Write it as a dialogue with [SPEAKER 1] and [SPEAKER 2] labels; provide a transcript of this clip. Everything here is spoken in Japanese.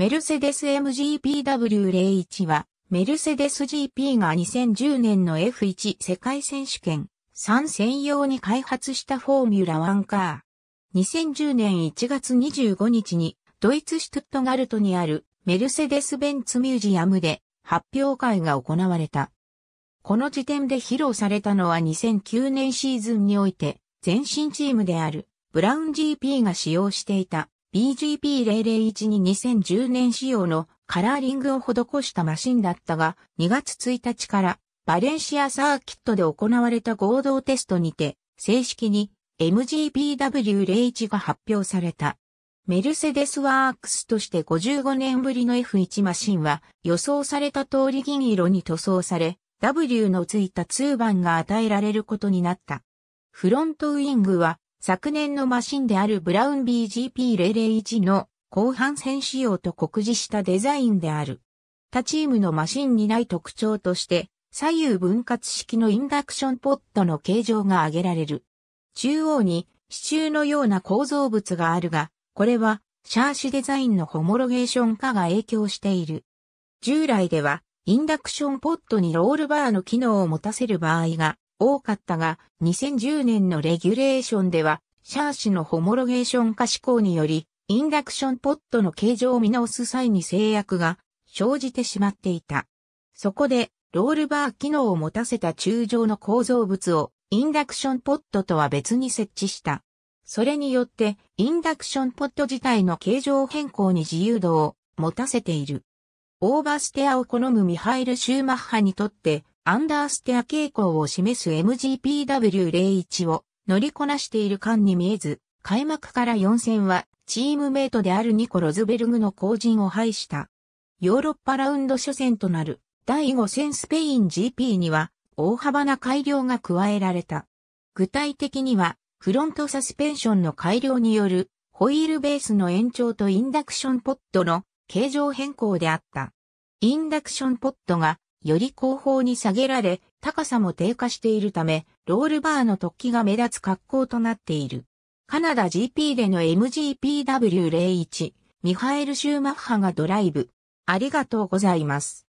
[SPEAKER 1] メルセデス MGPW01 は、メルセデス GP が2010年の F1 世界選手権3専用に開発したフォーミュラ1カー。2010年1月25日に、ドイツシュトットガルトにあるメルセデス・ベンツミュージアムで発表会が行われた。この時点で披露されたのは2009年シーズンにおいて、全身チームであるブラウン GP が使用していた BGP001 に2010年仕様のカラーリングを施したマシンだったが、2月1日からバレンシアサーキットで行われた合同テストにて、正式に MGPW01 が発表された。メルセデスワークスとして55年ぶりの F1 マシンは予想された通り銀色に塗装され、W のついた2番が与えられることになった。フロントウィングは昨年のマシンであるブラウン BGP001 の後半戦仕様と酷似したデザインである。他チームのマシンにない特徴として、左右分割式のインダクションポットの形状が挙げられる。中央に支柱のような構造物があるが、これはシャーシデザインのホモロゲーション化が影響している。従来ではインダクションポットにロールバーの機能を持たせる場合が多かったが、2010年のレギュレーションでは、シャーシのホモロゲーション化施行により、インダクションポットの形状を見直す際に制約が生じてしまっていた。そこで、ロールバー機能を持たせた柱状の構造物をインダクションポットとは別に設置した。それによって、インダクションポット自体の形状変更に自由度を持たせている。オーバーステアを好むミハイル・シューマッハにとって、アンダーステア傾向を示す MGPW01 を乗りこなしている間に見えず、開幕から4戦はチームメイトであるニコ・ロズベルグの後陣を排した。ヨーロッパラウンド初戦となる第5戦スペイン GP には大幅な改良が加えられた。具体的にはフロントサスペンションの改良によるホイールベースの延長とインダクションポットの形状変更であった。インダクションポットがより後方に下げられ、高さも低下しているため、ロールバーの突起が目立つ格好となっている。カナダ GP での MGPW01、ミハエル・シューマッハがドライブ。ありがとうございます。